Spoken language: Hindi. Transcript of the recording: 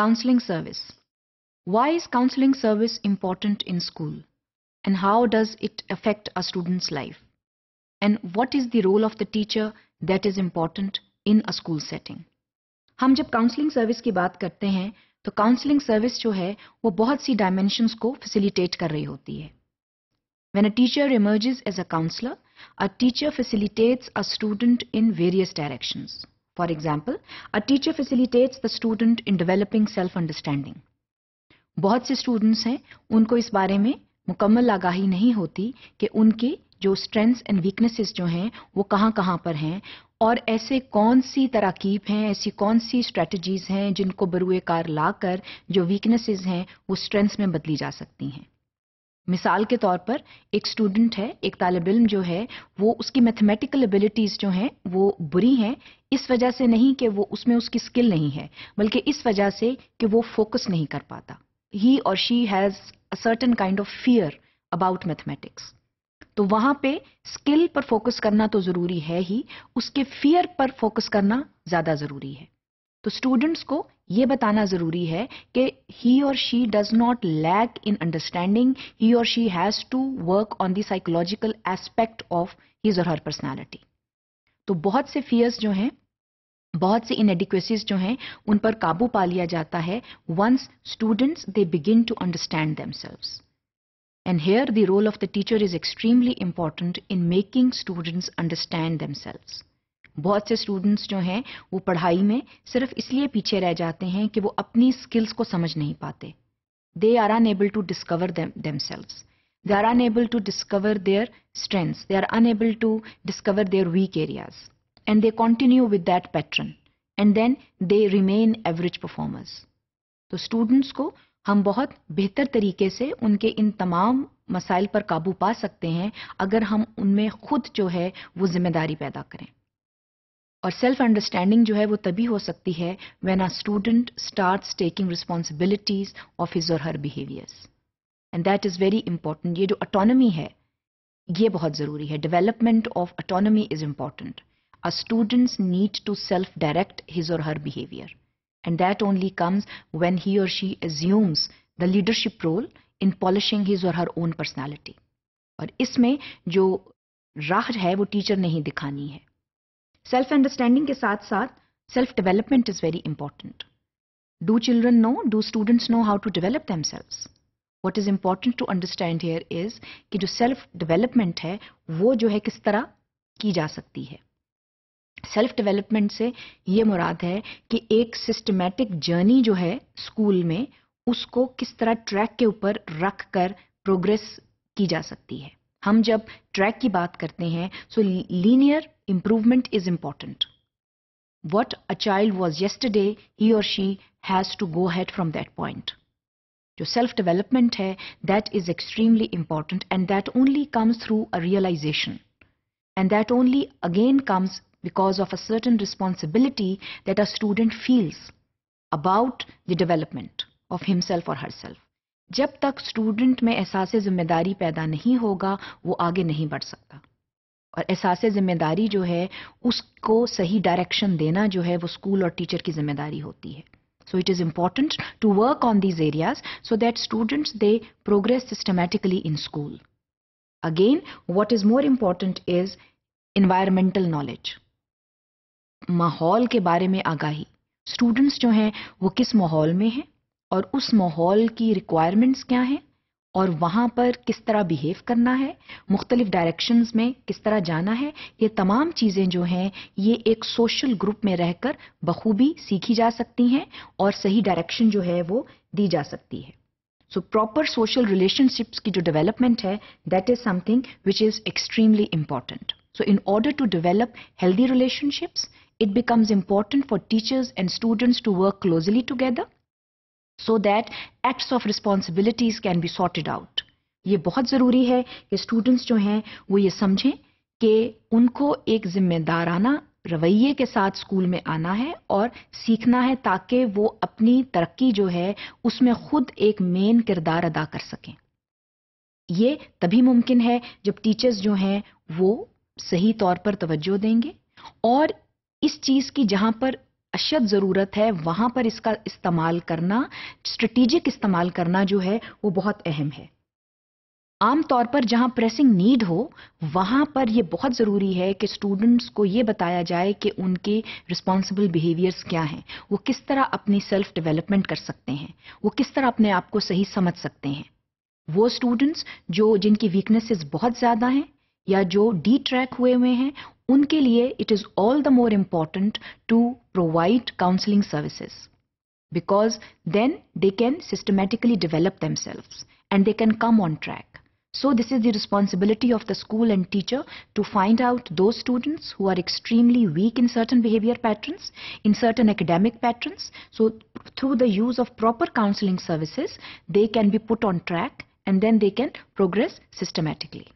Counseling service. Why is counseling service important in school? And how does it affect a student's life? And what is the role of the teacher that is important in a school setting? हम जब काउंसलिंग सर्विस की बात करते हैं तो काउंसलिंग सर्विस जो है वो बहुत सी डायमेंशंस को फैसिलिटेट कर रही होती है When a teacher emerges as a counselor, a teacher facilitates a student in various directions. For example, a teacher facilitates the student in developing self-understanding. बहुत से students हैं उनको इस बारे में मुकम्मल आगाही नहीं होती कि उनके जो स्ट्रेंथ्स एंड वीकनेसेस जो हैं वो कहाँ कहाँ पर हैं और ऐसे कौन सी तराकीब हैं ऐसी कौन सी स्ट्रेटजीज़ हैं जिनको बरुए कार लाकर जो वीकनेसेस हैं वो स्ट्रेंथ्स में बदली जा सकती हैं मिसाल के तौर पर एक स्टूडेंट है एक तालब इम जो है वो उसकी मैथमेटिकल एबिलिटीज़ जो हैं वो बुरी हैं इस वजह से नहीं कि वो उसमें उसकी स्किल नहीं है बल्कि इस वजह से कि वो फोकस नहीं कर पाता ही और she has a certain kind of fear about mathematics तो वहाँ पे स्किल पर फोकस करना तो ज़रूरी है ही उसके फियर पर फोकस करना ज़्यादा ज़रूरी है तो स्टूडेंट्स को ये बताना ज़रूरी है कि ही और she does not lack in understanding he और she has to work on the psychological aspect of his और हर पर्सनैलिटी तो बहुत से फियर्स जो हैं बहुत सी इनएडिक्वेसीज जो हैं उन पर काबू पा लिया जाता है once students they begin to understand themselves and here the role of the teacher is extremely important in making students understand themselves. बहुत से स्टूडेंट्स जो हैं वो पढ़ाई में सिर्फ इसलिए पीछे रह जाते हैं कि वो अपनी स्किल्स को समझ नहीं पाते they are unable to discover themselves they are unable to discover their strengths they are unable to discover their weak areas and they continue with that pattern and then they remain average performers तो स्टूडेंट्स को हम बहुत बेहतर तरीके से उनके इन तमाम मसाइल पर काबू पा सकते हैं अगर हम उनमें खुद जो है वो जिम्मेदारी पैदा करें और सेल्फ अंडरस्टैंडिंग जो है वो तभी हो सकती है when a student starts taking responsibilities of his और her behaviours and that is very important ये जो अटोनमी है ये बहुत ज़रूरी है development of autonomy is important a students need to self direct his और her behaviour and that only comes when he और she assumes the leadership role in polishing his और हर ओन पर्सनैलिटी और इसमें जो राह है वो टीचर ने ही दिखानी है सेल्फ अंडरस्टैंडिंग के साथ साथ self development is very important do children know do students know how to develop themselves what is important to understand here is कि जो सेल्फ डिवेलपमेंट है वो जो है किस तरह की जा सकती है सेल्फ डेवलपमेंट से ये मुराद है कि एक सिस्टमेटिक जर्नी जो है स्कूल में उसको किस तरह ट्रैक के ऊपर रख कर प्रोग्रेस की जा सकती है हम जब ट्रैक की बात करते हैं so linear improvement is important. What a child was yesterday, he और she has to go ahead from that point जो सेल्फ डेवलपमेंट है that is extremely important and that only comes through a realization and that only again comes because of a certain responsibility that a student feels about the development of himself और हर सेल्फ जब तक स्टूडेंट में एहसास ज़िम्मेदारी पैदा नहीं होगा वो आगे नहीं बढ़ सकता और एहसास ज़िम्मेदारी जो है उसको सही डायरेक्शन देना जो है वो स्कूल और टीचर की जिम्मेदारी होती है so it is important to work on these areas so that students they progress systematically in school again what is more important is environmental knowledge माहौल के बारे में आगाही स्टूडेंट्स जो हैं वो किस माहौल में हैं और उस माहौल की रिक्वायरमेंट्स क्या हैं और वहाँ पर किस तरह बिहेव करना है मुख्तलिफ डायरेक्शंस में किस तरह जाना है ये तमाम चीज़ें जो हैं ये एक सोशल ग्रुप में रहकर बखूबी सीखी जा सकती हैं और सही डायरेक्शन जो है वो दी जा सकती है सो प्रॉपर सोशल रिलेशनशिप्स की जो डेवलपमेंट है that is something which is extremely important so in order to develop healthy relationships it becomes important for teachers and students to work closely together so that acts of responsibilities can be sorted out ये बहुत ज़रूरी है कि स्टूडेंट्स जो हैं वो ये समझें कि उनको एक जिम्मेदाराना रवैये के साथ स्कूल में आना है और सीखना है ताकि वो अपनी तरक्की जो है उसमें खुद एक मेन किरदार अदा कर सकें ये तभी मुमकिन है जब टीचर्स जो हैं वो सही तौर पर तवज्जो देंगे और इस चीज़ की जहाँ पर अशद ज़रूरत है वहां पर इसका इस्तेमाल करना स्ट्रेटिजिक इस्तेमाल करना जो है वो बहुत अहम है आमतौर पर जहां प्रेसिंग नीड हो वहां पर ये बहुत ज़रूरी है कि स्टूडेंट्स को ये बताया जाए कि उनके रिस्पॉन्सिबल बिहेवियर्स क्या हैं वो किस तरह अपनी सेल्फ डेवलपमेंट कर सकते हैं वो किस तरह अपने आप को सही समझ सकते हैं वो स्टूडेंट्स जो जिनकी वीकनेसेस बहुत ज़्यादा हैं या जो डी ट्रैक हुए हुए हैं उनके लिए it is all the more important to provide counseling services because then they can systematically develop themselves and they can come on track. So this is the responsibility of the school and teacher to find out those students who are extremely weak in certain behavior patterns, in certain academic patterns. So through the use of proper counseling services, they can be put on track and then they can progress systematically.